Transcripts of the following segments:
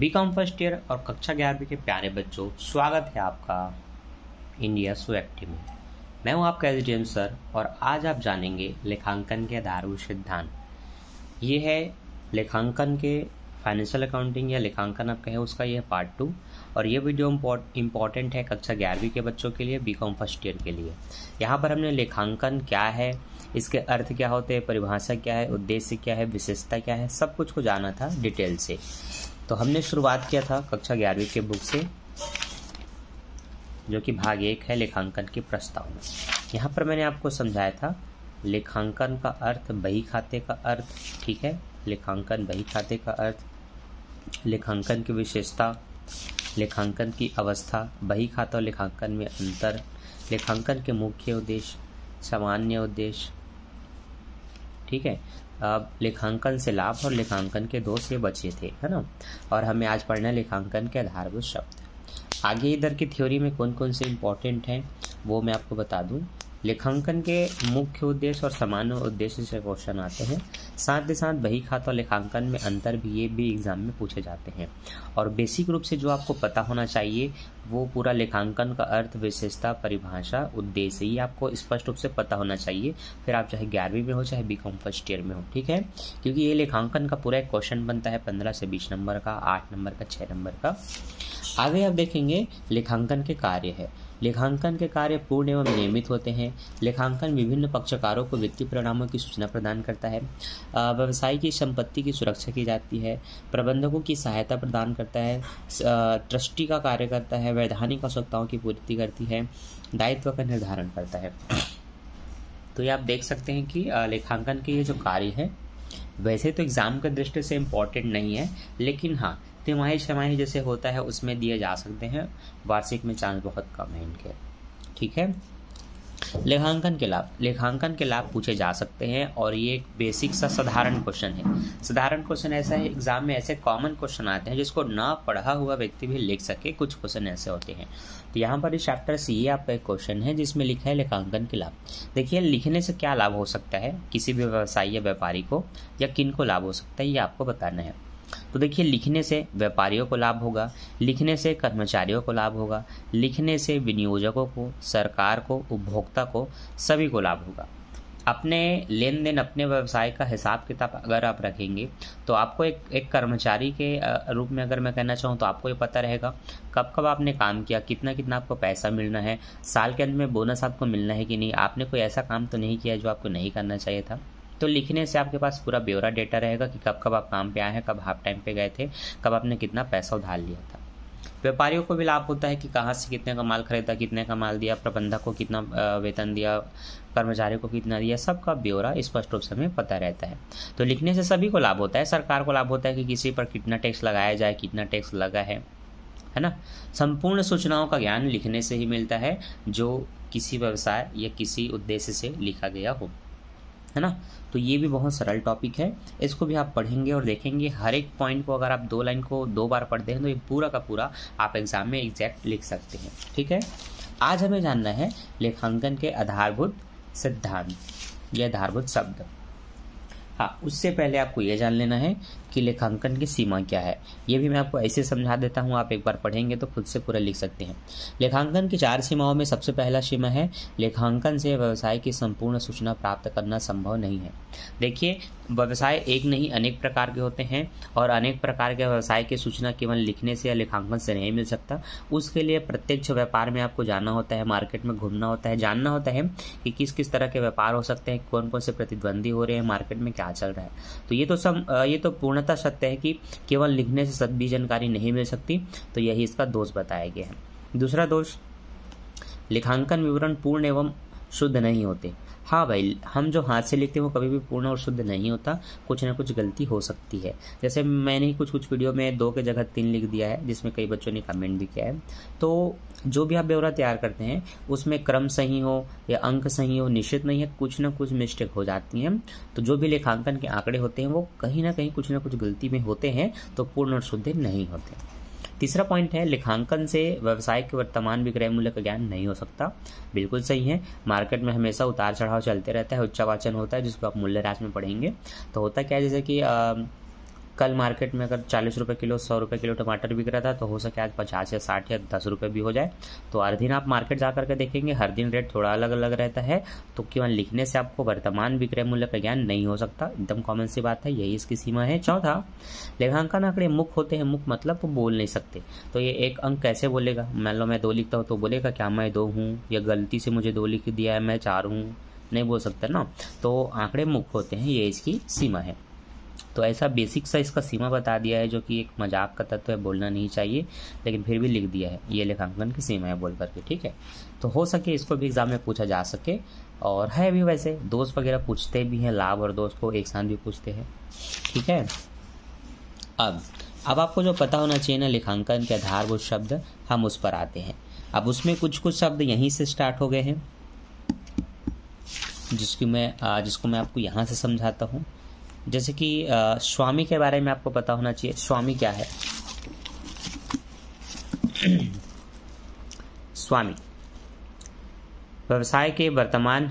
B com first year और कक्षा ग्यारहवीं के प्यारे बच्चों स्वागत है आपका इंडिया सो एक्टिव में मैं हूं आपका एस डी सर और आज आप जानेंगे लेखांकन के आधारभूत सिद्धांत ये है लेखांकन के फाइनेंशियल अकाउंटिंग या लेखांकन आप कहें उसका यह पार्ट टू और ये वीडियो इम्पॉर्टेंट है कक्षा ग्यारहवीं के बच्चों के लिए बी फर्स्ट ईयर के लिए यहाँ पर हमने लेखांकन क्या है इसके अर्थ क्या होते हैं परिभाषा क्या है उद्देश्य क्या है विशेषता क्या है सब कुछ को जाना था डिटेल से तो हमने शुरुआत किया था कक्षा ग्यारहवीं के बुक से जो कि भाग एक है लेखांकन की प्रस्तावना यहाँ पर मैंने आपको समझाया था लेखांकन का अर्थ बही खाते का अर्थ ठीक है लेखांकन बही खाते का अर्थ लेखांकन की विशेषता लेखांकन की अवस्था बही खाता और लेखांकन में अंतर लेखांकन के मुख्य उद्देश्य सामान्य उद्देश्य ठीक है लेखांकन से लाभ और लेखांकन के दोष ये बचे थे है ना और हमें आज पढ़ना है लेखांकन के आधारभूत शब्द आगे इधर की थ्योरी में कौन कौन से इम्पोर्टेंट हैं वो मैं आपको बता दूं लेखांकन के मुख्य उद्देश्य और सामान्य उद्देश्य से क्वेश्चन आते हैं साथ ही साथ बही खाता और लेखांकन में अंतर भी ये भी एग्जाम में पूछे जाते हैं और बेसिक रूप से जो आपको पता होना चाहिए वो पूरा लेखांकन का अर्थ विशेषता परिभाषा उद्देश्य ये आपको स्पष्ट रूप से पता होना चाहिए फिर आप चाहे ग्यारहवीं में हो चाहे बी फर्स्ट ईयर में हो ठीक है क्योंकि ये लेखांकन का पूरा एक क्वेश्चन बनता है पंद्रह से बीस नंबर का आठ नंबर का छः नंबर का आगे आप देखेंगे लेखांकन के कार्य है लेखांकन के कार्य पूर्ण एवं नियमित होते हैं लेखांकन विभिन्न पक्षकारों को वित्तीय परिणामों की सूचना प्रदान करता है व्यवसाय की संपत्ति की सुरक्षा की जाती है प्रबंधकों की सहायता प्रदान करता है ट्रस्टी का कार्य करता है वैधानिक आवश्यकताओं की पूर्ति करती है दायित्व का निर्धारण करता है तो ये आप देख सकते हैं कि लेखांकन के ये जो कार्य है वैसे तो एग्ज़ाम के दृष्टि से इम्पॉर्टेंट नहीं है लेकिन हाँ तिमाही छमाही जैसे होता है उसमें दिए जा सकते हैं वार्षिक में चांस बहुत कम है इनके ठीक है लेखांकन के लाभ लेखांकन के लाभ पूछे जा सकते हैं और ये एक बेसिक सा साधारण क्वेश्चन है साधारण क्वेश्चन ऐसा है एग्जाम में ऐसे कॉमन क्वेश्चन आते हैं जिसको ना पढ़ा हुआ व्यक्ति भी लिख सके कुछ क्वेश्चन ऐसे होते हैं तो यहाँ पर इस चैप्टर से ये आपका एक क्वेश्चन है जिसमें लिखा है लेखांकन के लाभ देखिए लिखने से क्या लाभ हो सकता है किसी भी व्यवसायी या व्यापारी को या किन को लाभ हो सकता है ये आपको बताना है तो देखिए लिखने से व्यापारियों को लाभ होगा लिखने से कर्मचारियों को लाभ होगा लिखने से विनियोजकों को सरकार को उपभोक्ता को सभी को लाभ होगा अपने लेन देन अपने व्यवसाय का हिसाब किताब अगर आप रखेंगे तो आपको एक एक कर्मचारी के रूप में अगर मैं कहना चाहूँ तो आपको ये पता रहेगा कब कब आपने काम किया कितना कितना आपको पैसा मिलना है साल के अंत में बोनस आपको मिलना है कि नहीं आपने कोई ऐसा काम तो नहीं किया जो आपको नहीं करना चाहिए था तो लिखने से आपके पास पूरा ब्यौरा डेटा रहेगा कि कब कब आप काम पे आए हैं कब हाफ टाइम पे गए थे कब आपने कितना पैसा उधार लिया था व्यापारियों को भी लाभ होता है कि कहाँ से कितने का माल खरीदा कितने का माल दिया प्रबंधक को कितना वेतन दिया कर्मचारी को कितना दिया सबका ब्यौरा स्पष्ट रूप से हमें पता रहता है तो लिखने से सभी को लाभ होता है सरकार को लाभ होता है कि किसी पर कितना टैक्स लगाया जाए कितना टैक्स लगा है है ना संपूर्ण सूचनाओं का ज्ञान लिखने से ही मिलता है जो किसी व्यवसाय या किसी उद्देश्य से लिखा गया हो है ना तो ये भी बहुत सरल टॉपिक है इसको भी आप पढ़ेंगे और देखेंगे हर एक पॉइंट को अगर आप दो लाइन को दो बार पढ़ते हैं तो ये पूरा का पूरा आप एग्ज़ाम में एग्जैक्ट लिख सकते हैं ठीक है आज हमें जानना है लेखांकन के आधारभूत सिद्धांत ये आधारभूत शब्द हाँ उससे पहले आपको ये जान लेना है कि लेखांकन की सीमा क्या है ये भी मैं आपको ऐसे समझा देता हूँ आप एक बार पढ़ेंगे तो खुद से पूरा लिख सकते हैं लेखांकन की चार सीमाओं में सबसे पहला सीमा है लेखांकन से व्यवसाय की संपूर्ण सूचना प्राप्त करना संभव नहीं है देखिए व्यवसाय एक नहीं अनेक प्रकार के होते हैं और अनेक प्रकार के व्यवसाय की सूचना केवल लिखने से या लेखांकन से नहीं मिल सकता उसके लिए प्रत्यक्ष व्यापार में आपको जाना होता है मार्केट में घूमना होता है जानना होता है कि किस किस तरह के व्यापार हो सकते हैं कौन कौन से प्रतिद्वंदी हो रहे हैं मार्केट में क्या क्या चल रहा है तो ये तो सब ये तो पूर्णतः सत्य है कि केवल लिखने से सभी जानकारी नहीं मिल सकती तो यही इसका दोष बताया गया है दूसरा दोष लेखांकन विवरण पूर्ण एवं शुद्ध नहीं होते हाँ भाई हम जो हाथ से लिखते हैं वो कभी भी पूर्ण और शुद्ध नहीं होता कुछ ना कुछ गलती हो सकती है जैसे मैंने कुछ कुछ वीडियो में दो के जगह तीन लिख दिया है जिसमें कई बच्चों ने कमेंट भी किया है तो जो भी आप ब्यौरा तैयार करते हैं उसमें क्रम सही हो या अंक सही हो निश्चित नहीं है कुछ ना कुछ मिस्टेक हो जाती हैं तो जो भी लेखांकन के आंकड़े होते हैं वो कहीं ना कहीं कुछ ना कुछ गलती में होते हैं तो पूर्ण और शुद्ध नहीं होते तीसरा पॉइंट है लेखांकन से व्यवसाय के वर्तमान विक्रय मूल्य का ज्ञान नहीं हो सकता बिल्कुल सही है मार्केट में हमेशा उतार चढ़ाव चलते रहता है उच्चावाचन होता है जिसको आप मूल्य राशि में पढ़ेंगे तो होता क्या है जैसे कि कल मार्केट में अगर चालीस रुपये किलो सौ रुपये किलो टमाटर बिक रहा था तो हो सके आज पचास या साठ या दस रुपये भी हो जाए तो हर दिन आप मार्केट जा करके देखेंगे हर दिन रेट थोड़ा अलग अलग रहता है तो केवल लिखने से आपको वर्तमान विक्रय मूल्य का ज्ञान नहीं हो सकता एकदम कॉमन सी बात है यही इसकी सीमा है चौथा लेखांकन आंकड़े मुख होते हैं मुख मतलब वो बोल नहीं सकते तो ये एक अंक कैसे बोलेगा मान लो मैं दो लिखता हूँ तो बोलेगा क्या मैं दो हूँ या गलती से मुझे दो लिख दिया है मैं चार हूँ नहीं बोल सकता ना तो आंकड़े मुख होते हैं ये इसकी सीमा है तो ऐसा बेसिक सा इसका सीमा बता दिया है जो कि एक मजाक का तत्व है बोलना नहीं चाहिए लेकिन फिर भी लिख दिया है ये लेखांकन की सीमा है बोल करके ठीक है तो हो सके इसको भी एग्जाम में पूछा जा सके और है भी वैसे दोस्त वगैरह पूछते भी हैं लाभ और दोस्त को एक साथ भी पूछते हैं ठीक है अब अब आपको जो पता होना चाहिए ना लेखांकन के आधारभूत शब्द हम उस पर आते हैं अब उसमें कुछ कुछ शब्द यहीं से स्टार्ट हो गए हैं जिसकी मैं जिसको मैं आपको यहाँ से समझाता हूँ जैसे कि स्वामी के बारे में आपको पता होना चाहिए स्वामी क्या है स्वामी व्यवसाय के वर्तमान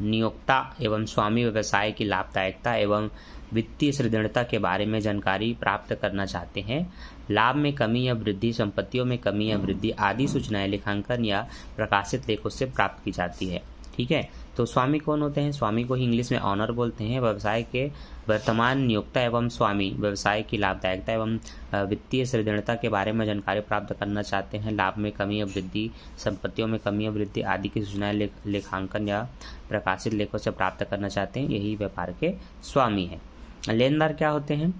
नियोक्ता एवं स्वामी व्यवसाय की लाभदायकता एवं वित्तीय सुदृढ़ता के बारे में जानकारी प्राप्त करना चाहते हैं लाभ में कमी या वृद्धि संपत्तियों में कमी या वृद्धि आदि सूचनाएं लेखांकन या प्रकाशित लेखों से प्राप्त की जाती है ठीक है तो स्वामी कौन होते हैं स्वामी को ही इंग्लिश में ऑनर बोलते हैं व्यवसाय के वर्तमान नियोक्ता एवं स्वामी व्यवसाय की लाभदायकता एवं वित्तीय सृदृढ़ता के बारे में जानकारी प्राप्त करना चाहते हैं लाभ में कमी या वृद्धि संपत्तियों में कमी या वृद्धि आदि की सूचनाएं ले, लेखांकन या प्रकाशित लेखों से प्राप्त करना चाहते हैं यही व्यापार के स्वामी है लेनदार क्या होते हैं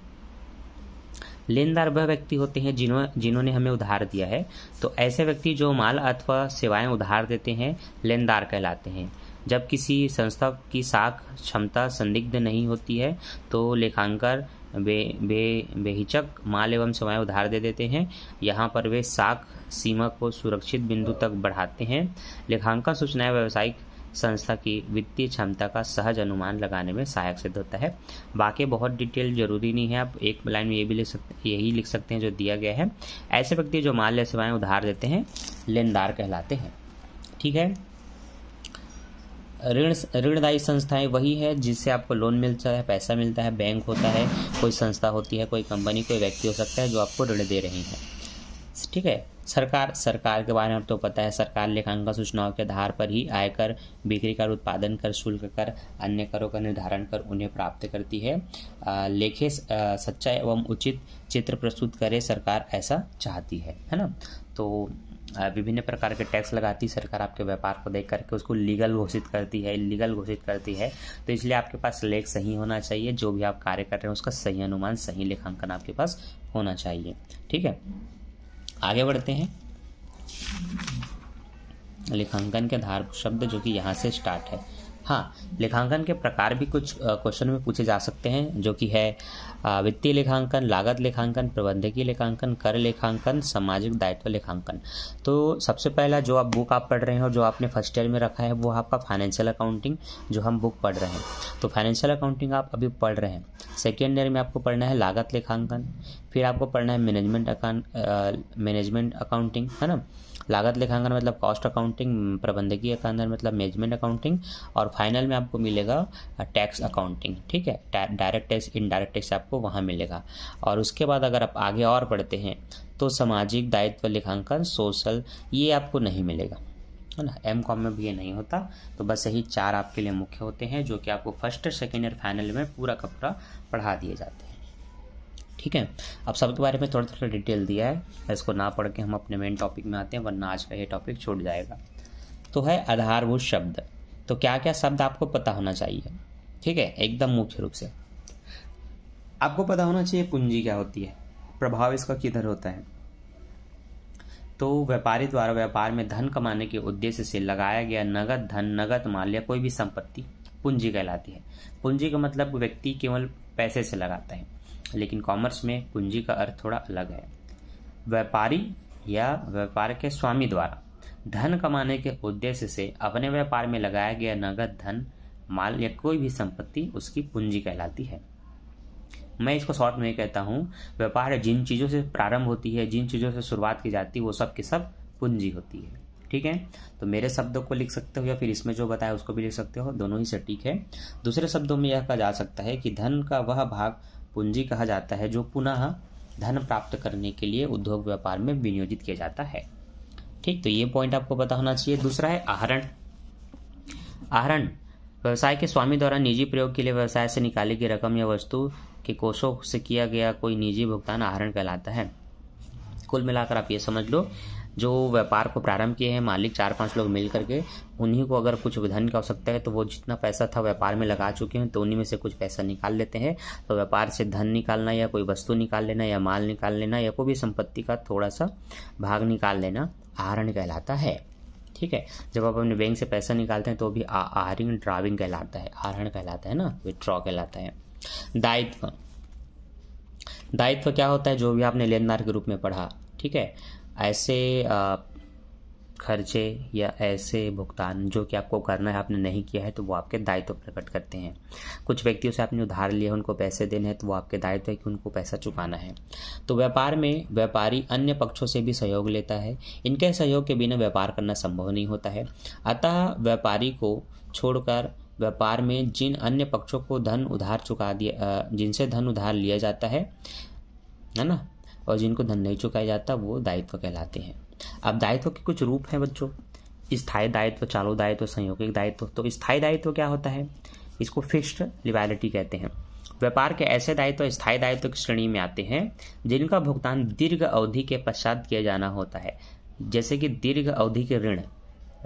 लेनदार वह व्यक्ति होते हैं जिन्हों जिन्होंने हमें उधार दिया है तो ऐसे व्यक्ति जो माल अथवा सेवाएं उधार देते हैं लेनदार कहलाते हैं जब किसी संस्था की साख क्षमता संदिग्ध नहीं होती है तो लेखांकर बे बे बेहिचक माल एवं सेवाएं उधार दे देते हैं यहाँ पर वे साख सीमा को सुरक्षित बिंदु तक बढ़ाते हैं लेखांकन सूचनाएं व्यावसायिक संस्था की वित्तीय क्षमता का सहज अनुमान लगाने में सहायक सिद्ध होता है बाकी बहुत डिटेल जरूरी नहीं है आप एक लाइन में ये भी लिख सकते यही लिख सकते हैं जो दिया गया है ऐसे व्यक्ति जो माल या सेवाएं उधार देते हैं लेनदार कहलाते हैं ठीक है ऋण ऋणदायी संस्थाएं वही है जिससे आपको लोन मिलता है पैसा मिलता है बैंक होता है कोई संस्था होती है कोई कंपनी कोई व्यक्ति हो सकता है जो आपको ऋण दे रही है ठीक है सरकार सरकार के बारे में तो पता है सरकार लेखांकन सूचनाओं के आधार पर ही आयकर बिक्री कर उत्पादन कर शुल्क कर अन्य करों का निर्धारण कर उन्हें प्राप्त करती है लेखे सच्चा एवं उचित चित्र प्रस्तुत करे सरकार ऐसा चाहती है है ना तो विभिन्न प्रकार के टैक्स लगाती है सरकार आपके व्यापार को देख करके उसको लीगल घोषित करती है इलीगल घोषित करती है तो इसलिए आपके पास लेख सही होना चाहिए जो भी आप कार्य कर रहे हैं उसका सही अनुमान सही लेखांकन आपके पास होना चाहिए ठीक है आगे बढ़ते हैं लेखांकन के धार शब्द जो कि यहाँ से स्टार्ट है हाँ लेखांकन के प्रकार भी कुछ क्वेश्चन में पूछे जा सकते हैं जो कि है वित्तीय लेखांकन लागत लेखांकन प्रबंधकीय लेखांकन कर लेखांकन सामाजिक दायित्व लेखांकन तो सबसे पहला जो आप बुक आप पढ़ रहे हैं और जो आपने फर्स्ट ईयर में रखा है वो आपका फाइनेंशियल अकाउंटिंग जो हम बुक पढ़ रहे हैं तो फाइनेंशियल अकाउंटिंग आप अभी पढ़ रहे हैं सेकेंड ईयर में आपको पढ़ना है लागत लेखांकन फिर आपको पढ़ना है मैनेजमेंट अकाउंट मैनेजमेंट अकाउंटिंग है ना लागत लेखांकन मतलब कॉस्ट अकाउंटिंग प्रबंधकीय अकाउंटिंग मतलब मैनेजमेंट अकाउंटिंग और फाइनल में आपको मिलेगा टैक्स अकाउंटिंग ठीक है डायरेक्ट टैक्स इनडायरेक्ट टैक्स आपको आपको वहाँ मिलेगा और उसके बाद अगर आप आगे और पढ़ते हैं तो सामाजिक दायित्व लेखांकन सोशल ये आपको नहीं मिलेगा है ना एम कॉम में भी ये नहीं होता तो बस यही चार आपके लिए मुख्य होते हैं जो कि आपको फर्स्ट सेकेंड ईयर फाइनल में पूरा का पूरा पढ़ा दिए जाते हैं ठीक है अब सबके बारे में थोड़ा थोड़ा डिटेल दिया है इसको ना पढ़ के हम अपने मेन टॉपिक में आते हैं वरना आज का ये टॉपिक छूट जाएगा तो है आधारभूत शब्द तो क्या क्या शब्द आपको पता होना चाहिए ठीक है एकदम मुख्य रूप से आपको पता होना चाहिए पूंजी क्या होती है प्रभाव इसका किधर होता है तो व्यापारी द्वारा व्यापार में धन कमाने के उद्देश्य से लगाया गया नगद धन नगद माल या कोई भी संपत्ति पूंजी कहलाती है पूंजी का मतलब व्यक्ति केवल पैसे से लगाता है लेकिन कॉमर्स में पूंजी का अर्थ थोड़ा अलग है व्यापारी या व्यापार के स्वामी द्वारा धन कमाने के उद्देश्य से अपने व्यापार में लगाया गया नगद धन माल या कोई भी संपत्ति उसकी पूंजी कहलाती है मैं इसको शॉर्ट में कहता हूँ व्यापार जिन चीज़ों से प्रारंभ होती है जिन चीज़ों से शुरुआत की जाती है वो सब के सब पूंजी होती है ठीक है तो मेरे शब्दों को लिख सकते हो या फिर इसमें जो बताया उसको भी लिख सकते हो दोनों ही सटीक है दूसरे शब्दों में यह कहा जा सकता है कि धन का वह भाग पूंजी कहा जाता है जो पुनः धन प्राप्त करने के लिए उद्योग व्यापार में विनियोजित किया जाता है ठीक तो ये पॉइंट आपको पता होना चाहिए दूसरा है आहरण आहरण व्यवसाय के स्वामी द्वारा निजी प्रयोग के लिए व्यवसाय से निकाली गई रकम या वस्तु के कोषों से किया गया कोई निजी भुगतान आहरण कहलाता है कुल मिलाकर आप ये समझ लो जो व्यापार को प्रारंभ किए हैं मालिक चार पांच लोग मिल करके उन्हीं को अगर कुछ धन की आवश्यकता है तो वो जितना पैसा था व्यापार में लगा चुके हैं तो उन्हीं में से कुछ पैसा निकाल लेते हैं तो व्यापार से धन निकालना या कोई वस्तु निकाल लेना या माल निकाल लेना या कोई भी संपत्ति का थोड़ा सा भाग निकाल लेना आहरण कहलाता है ठीक है जब आप अपने बैंक से पैसा निकालते हैं तो भी आरिंग ड्राविंग कहलाता है आहरण कहलाता है ना विड्रॉ कहलाता है दायित्व दायित्व क्या होता है जो भी आपने लेनदार के रूप में पढ़ा ठीक है ऐसे खर्चे या ऐसे भुगतान जो कि आपको करना है आपने नहीं किया है तो वो आपके दायित्व प्रकट करते हैं कुछ व्यक्तियों से आपने उधार लिया उनको पैसे देने हैं तो वो आपके दायित्व है कि उनको पैसा चुकाना है तो व्यापार में व्यापारी अन्य पक्षों से भी सहयोग लेता है इनके सहयोग के बिना व्यापार करना संभव नहीं होता है अतः व्यापारी को छोड़कर व्यापार में जिन अन्य पक्षों को धन उधार चुका दिया जिनसे धन उधार लिया जाता है है ना और जिनको धन नहीं चुकाया जाता वो दायित्व कहलाते हैं अब दायित्व के कुछ रूप हैं बच्चों स्थायी दायित्व चालू दायित्व संयोगिक दायित्व तो स्थायी दायित्व क्या होता है इसको फिक्स्ड लिबैलिटी कहते हैं व्यापार के ऐसे दायित्व स्थायी दायित्व की श्रेणी में आते हैं जिनका भुगतान दीर्घ अवधि के पश्चात किया जाना होता है जैसे कि दीर्घ अवधि के ऋण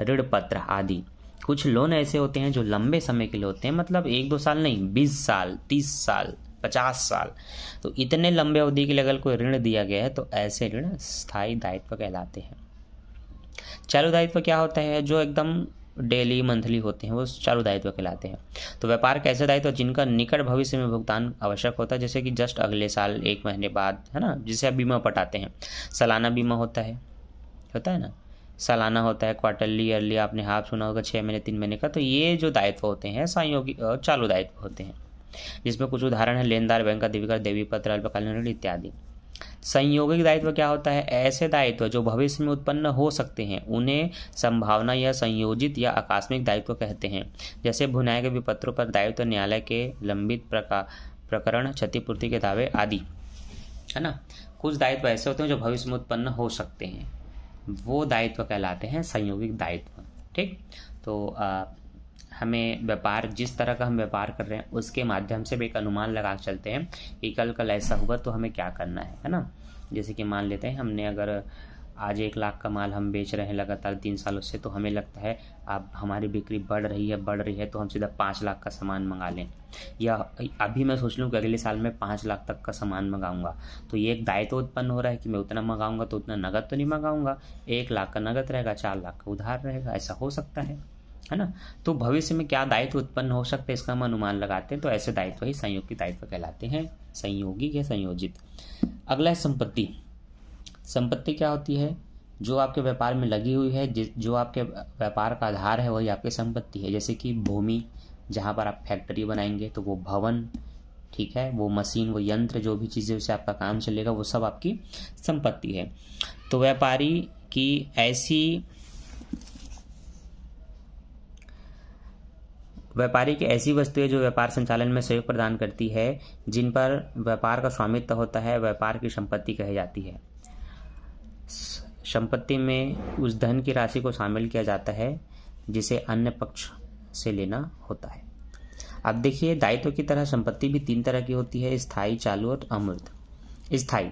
ऋण पत्र आदि कुछ लोन ऐसे होते हैं जो लंबे समय के लिए होते हैं मतलब एक दो साल नहीं बीस साल तीस साल पचास साल तो इतने लंबे अवधि के लिए अगर कोई ऋण दिया गया है तो ऐसे ऋण स्थायी दायित्व कहलाते हैं चालू दायित्व क्या होता है जो एकदम डेली मंथली होते हैं वो चालू दायित्व कहलाते हैं तो व्यापार कैसे दायित्व जिनका निकट भविष्य में भुगतान आवश्यक होता है जैसे कि जस्ट अगले साल एक महीने बाद है ना जिसे आप बीमा पटाते हैं सालाना बीमा होता है होता है ना सालाना होता है क्वार्टरली ईयरली आपने हाफ सुना होगा छः महीने तीन महीने का तो ये जो दायित्व होते हैं संयोगी चालू दायित्व होते हैं जिसमें कुछ उदाहरण है लेनदार बैंक अधिकार देवी पत्र अल्पकालीन ऋण इत्यादि संयोगिक दायित्व क्या होता है ऐसे दायित्व जो भविष्य में उत्पन्न हो सकते हैं उन्हें संभावना या संयोजित या आकस्मिक दायित्व कहते हैं जैसे भुनाए गए विपत्रों पर दायित्व न्यायालय के लंबित प्रकरण क्षतिपूर्ति के दावे आदि है ना कुछ दायित्व ऐसे होते हैं जो भविष्य में उत्पन्न हो सकते हैं वो दायित्व कहलाते हैं संयोगिक दायित्व ठीक तो आ, हमें व्यापार जिस तरह का हम व्यापार कर रहे हैं उसके माध्यम से भी एक अनुमान लगा चलते हैं कि कल कल ऐसा हुआ तो हमें क्या करना है है ना जैसे कि मान लेते हैं हमने अगर आज एक लाख का माल हम बेच रहे हैं लगातार तीन सालों से तो हमें लगता है अब हमारी बिक्री बढ़ रही है बढ़ रही है तो हम सीधा पाँच लाख का सामान मंगा लें या अभी मैं सोच लूँ कि अगले साल में पाँच लाख तक का सामान मंगाऊंगा तो ये एक दायित्व तो उत्पन्न हो रहा है कि मैं उतना मंगाऊंगा तो उतना नगद तो नहीं मंगाऊंगा एक लाख का नगद रहेगा चार लाख का उधार रहेगा ऐसा हो सकता है है ना तो भविष्य में क्या दायित्व उत्पन्न हो सकते हैं इसका हम अनुमान लगाते हैं तो ऐसे दायित्व ही संयोगी दायित्व कहलाते हैं संयोगी या संयोजित अगला है संपत्ति संपत्ति क्या होती है जो आपके व्यापार में लगी हुई है जो आपके व्यापार का आधार है वही आपकी संपत्ति है जैसे कि भूमि जहाँ पर आप फैक्ट्री बनाएंगे तो वो भवन ठीक है वो मशीन वो यंत्र जो भी चीज़ें उसे आपका काम चलेगा वो सब आपकी संपत्ति है तो व्यापारी की ऐसी व्यापारी की ऐसी वस्तुएं जो व्यापार संचालन में सहयोग प्रदान करती है जिन पर व्यापार का स्वामित्व होता है व्यापार की संपत्ति कही जाती है संपत्ति में उस धन की राशि को शामिल किया जाता है जिसे अन्य पक्ष से लेना होता है अब देखिए दायित्व की तरह संपत्ति भी तीन तरह की होती है स्थायी चालू और अमूर्त स्थायी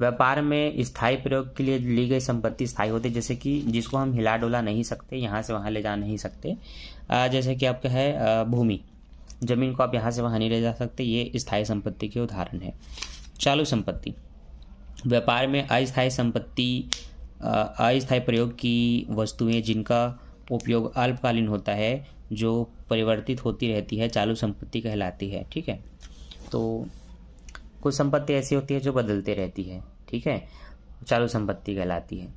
व्यापार में स्थायी प्रयोग के लिए ली गई संपत्ति स्थायी होती है जैसे कि जिसको हम हिला डोला नहीं सकते यहाँ से वहाँ ले जा नहीं सकते जैसे कि आपका है भूमि जमीन को आप यहाँ से वहाँ नहीं ले जा सकते ये स्थायी संपत्ति के उदाहरण है चालू संपत्ति व्यापार में अस्थायी संपत्ति अस्थायी प्रयोग की वस्तुएं जिनका उपयोग अल्पकालीन होता है जो परिवर्तित होती रहती है चालू संपत्ति कहलाती है ठीक है तो कुछ संपत्ति ऐसी होती है जो बदलती रहती है ठीक है चालू संपत्ति कहलाती है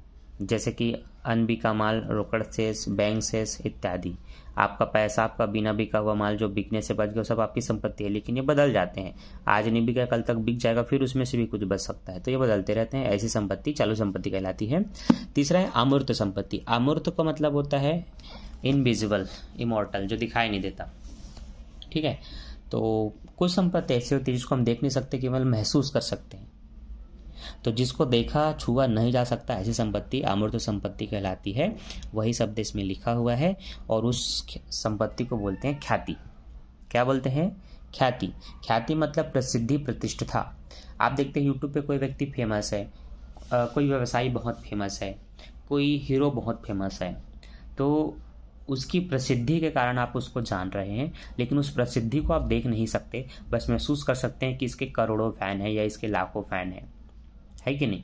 जैसे कि अनबी का माल रोकड़ सेस बैंक सेस इत्यादि आपका पैसा आपका बिना बिका हुआ माल जो बिकने से बच गया सब आपकी संपत्ति है लेकिन ये बदल जाते हैं आज नहीं बिका कल तक बिक जाएगा फिर उसमें से भी कुछ बच सकता है तो ये बदलते रहते हैं ऐसी संपत्ति चालू संपत्ति कहलाती है तीसरा है अमूर्त संपत्ति अमूर्त का मतलब होता है इनविजिबल इमोर्टल जो दिखाई नहीं देता ठीक है तो कुछ संपत्ति ऐसी होती है जिसको हम देख नहीं सकते केवल महसूस कर सकते हैं तो जिसको देखा छुआ नहीं जा सकता ऐसी संपत्ति अमृत संपत्ति कहलाती है वही शब्द इसमें लिखा हुआ है और उस संपत्ति को बोलते हैं ख्याति क्या बोलते हैं ख्याति ख्याति मतलब प्रसिद्धि प्रतिष्ठा आप देखते हैं यूट्यूब पे कोई व्यक्ति फेमस है कोई व्यवसायी बहुत फेमस है कोई हीरो बहुत फेमस है तो उसकी प्रसिद्धि के कारण आप उसको जान रहे हैं लेकिन उस प्रसिद्धि को आप देख नहीं सकते बस महसूस कर सकते हैं कि इसके करोड़ों फैन है या इसके लाखों फैन है है कि नहीं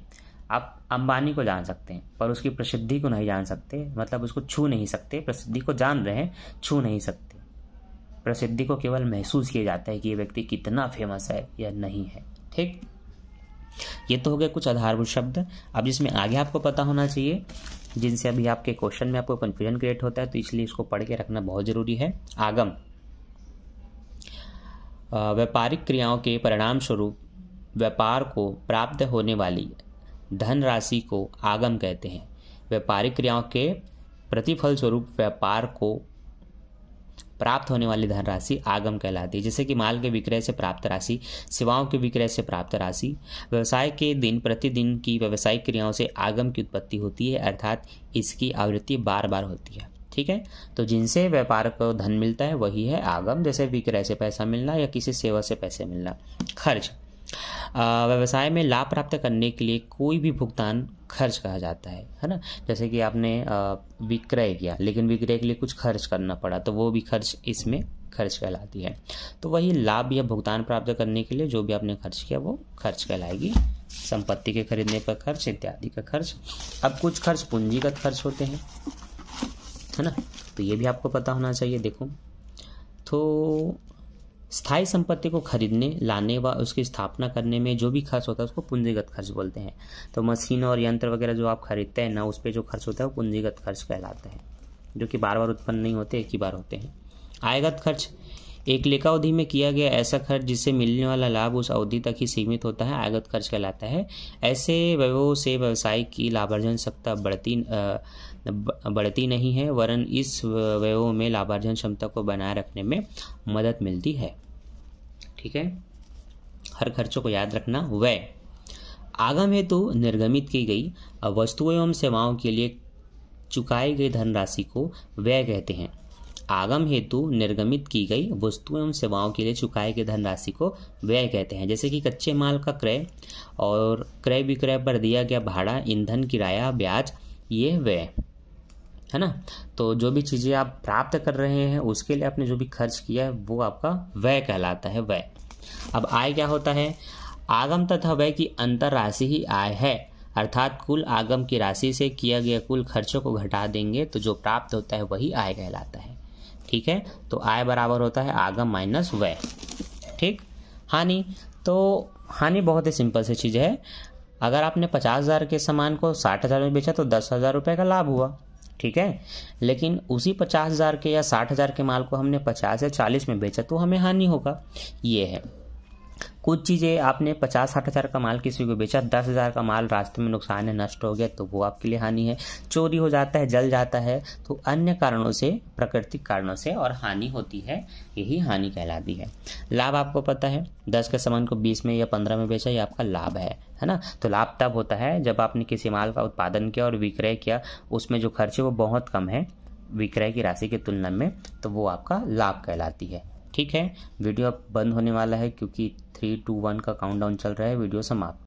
आप अंबानी को जान सकते हैं पर उसकी प्रसिद्धि को नहीं जान सकते मतलब उसको छू नहीं सकते प्रसिद्धि को जान रहे हैं छू नहीं सकते प्रसिद्धि को केवल महसूस किया जाता है कि ये व्यक्ति कितना फेमस है या नहीं है ठीक ये तो हो गए कुछ आधारभूत शब्द अब जिसमें आगे आपको पता होना चाहिए जिनसे अभी आपके क्वेश्चन में आपको कन्फ्यूजन क्रिएट होता है तो इसलिए इसको पढ़ के रखना बहुत ज़रूरी है आगम व्यापारिक क्रियाओं के परिणाम स्वरूप व्यापार को प्राप्त होने वाली धन राशि को आगम कहते हैं व्यापारिक क्रियाओं के प्रतिफल स्वरूप व्यापार को प्राप्त होने वाली धनराशि आगम कहलाती है जैसे कि माल के विक्रय से प्राप्त राशि सेवाओं के विक्रय से प्राप्त राशि व्यवसाय के दिन प्रतिदिन की व्यवसायिक क्रियाओं से आगम की उत्पत्ति होती है अर्थात इसकी आवृत्ति बार बार होती है ठीक है तो जिनसे व्यापार को धन मिलता है वही है आगम जैसे विक्रय से पैसा मिलना या किसी सेवा से पैसे मिलना खर्च व्यवसाय में लाभ प्राप्त करने के लिए कोई भी भुगतान खर्च कहा जाता है है ना जैसे कि आपने विक्रय किया लेकिन विक्रय के लिए कुछ खर्च करना पड़ा तो वो भी खर्च इसमें खर्च कहलाती है तो वही लाभ या भुगतान प्राप्त करने के लिए जो भी आपने खर्च किया वो खर्च कहलाएगी संपत्ति के खरीदने पर खर्च इत्यादि का खर्च अब कुछ खर्च पूंजीगत खर्च होते हैं है ना तो ये भी आपको पता होना चाहिए देखो तो स्थायी संपत्ति को खरीदने लाने व उसकी स्थापना करने में जो भी खर्च होता है उसको पूंजीगत खर्च बोलते हैं तो मशीन और यंत्र वगैरह जो आप खरीदते हैं ना उस पर जो खर्च होता है वो पूंजीगत खर्च कहलाता है जो कि बार बार उत्पन्न नहीं होते एक ही बार होते हैं आयगत खर्च एक लेखा अवधि में किया गया ऐसा खर्च जिससे मिलने वाला लाभ उस अवधि तक ही सीमित होता है आगत खर्च कहलाता है ऐसे व्यवों से व्यवसाय की लाभार्जन क्षमता बढ़ती बढ़ती नहीं है वरन इस व्यवों में लाभार्जन क्षमता को बनाए रखने में मदद मिलती है ठीक है हर खर्चों को याद रखना व्यय आगम हेतु तो निर्गमित की गई वस्तुओं एवं सेवाओं के लिए चुकाई गई धनराशि को व्यय कहते हैं आगम हेतु निर्गमित की गई वस्तुओं एवं सेवाओं के लिए चुकाए गए धनराशि को व्यय कहते हैं जैसे कि कच्चे माल का क्रय और क्रय विक्रय पर दिया गया भाड़ा ईंधन किराया ब्याज ये व्यय है ना तो जो भी चीज़ें आप प्राप्त कर रहे हैं उसके लिए आपने जो भी खर्च किया है वो आपका व्यय कहलाता है व्यय अब आय क्या होता है आगम तथा व्यय की अंतर राशि ही आय है अर्थात कुल आगम की राशि से किया गया कुल खर्चों को घटा देंगे तो जो प्राप्त होता है वही आय कहलाता है ठीक है तो आय बराबर होता है आगम माइनस व्यय ठीक हानि तो हानि बहुत ही सिंपल सी चीज़ है अगर आपने पचास हज़ार के सामान को साठ हज़ार में बेचा तो दस हज़ार रुपये का लाभ हुआ ठीक है लेकिन उसी पचास हज़ार के या साठ हज़ार के माल को हमने पचास या चालीस में बेचा तो हमें हानि होगा ये है कुछ चीज़ें आपने पचास साठ हज़ार का माल किसी को बेचा दस हज़ार का माल रास्ते में नुकसान है नष्ट हो गया तो वो आपके लिए हानि है चोरी हो जाता है जल जाता है तो अन्य कारणों से प्राकृतिक कारणों से और हानि होती है यही हानि कहलाती है लाभ आपको पता है दस के सामान को बीस में या पंद्रह में बेचा ये आपका लाभ है है ना तो लाभ तब होता है जब आपने किसी माल का उत्पादन किया और विक्रय किया उसमें जो खर्चे वो बहुत कम है विक्रय की राशि की तुलना में तो वो आपका लाभ कहलाती है ठीक है वीडियो अब बंद होने वाला है क्योंकि थ्री टू वन का काउंटडाउन चल रहा है वीडियो समाप्त